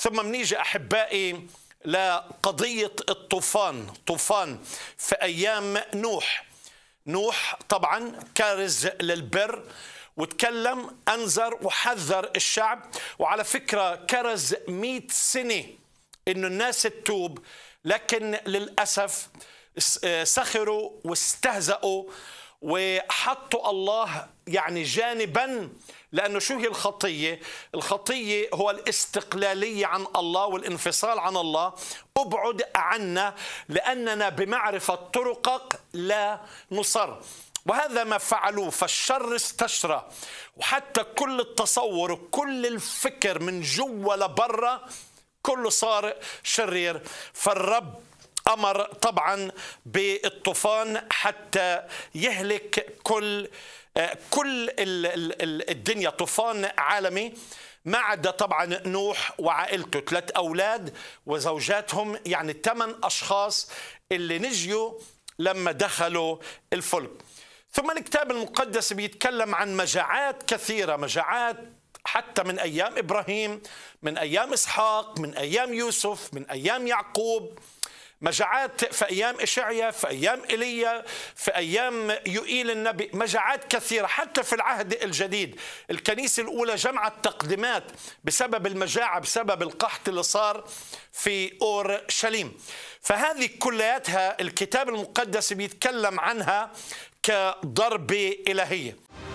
ثم منيجي أحبائي لقضية الطوفان طوفان في أيام نوح نوح طبعا كارز للبر وتكلم أنذر وحذر الشعب وعلى فكرة كرز مئة سنة إنه الناس تتوب لكن للأسف آه، سخروا واستهزأوا وحطوا الله يعني جانبا لأنه شو هي الخطية؟ الخطية هو الاستقلالية عن الله والانفصال عن الله ابعد عنا لأننا بمعرفة طرقك لا نصر وهذا ما فعلوه فالشر استشرى وحتى كل التصور وكل الفكر من جوا لبرا كله صار شرير فالرب امر طبعا بالطوفان حتى يهلك كل آه، كل الدنيا طوفان عالمي ما عدا طبعا نوح وعائلته ثلاث اولاد وزوجاتهم يعني ثمان اشخاص اللي نجوا لما دخلوا الفلك ثم الكتاب المقدس بيتكلم عن مجاعات كثيره مجاعات حتى من ايام ابراهيم من ايام اسحاق من ايام يوسف من ايام يعقوب مجاعات في أيام إشعيا في أيام إيليا في أيام يؤيل النبي مجاعات كثيرة حتى في العهد الجديد الكنيسة الأولى جمعت تقدمات بسبب المجاعة بسبب القحط اللي صار في أورشليم فهذه كلياتها الكتاب المقدس بيتكلم عنها كضربة إلهية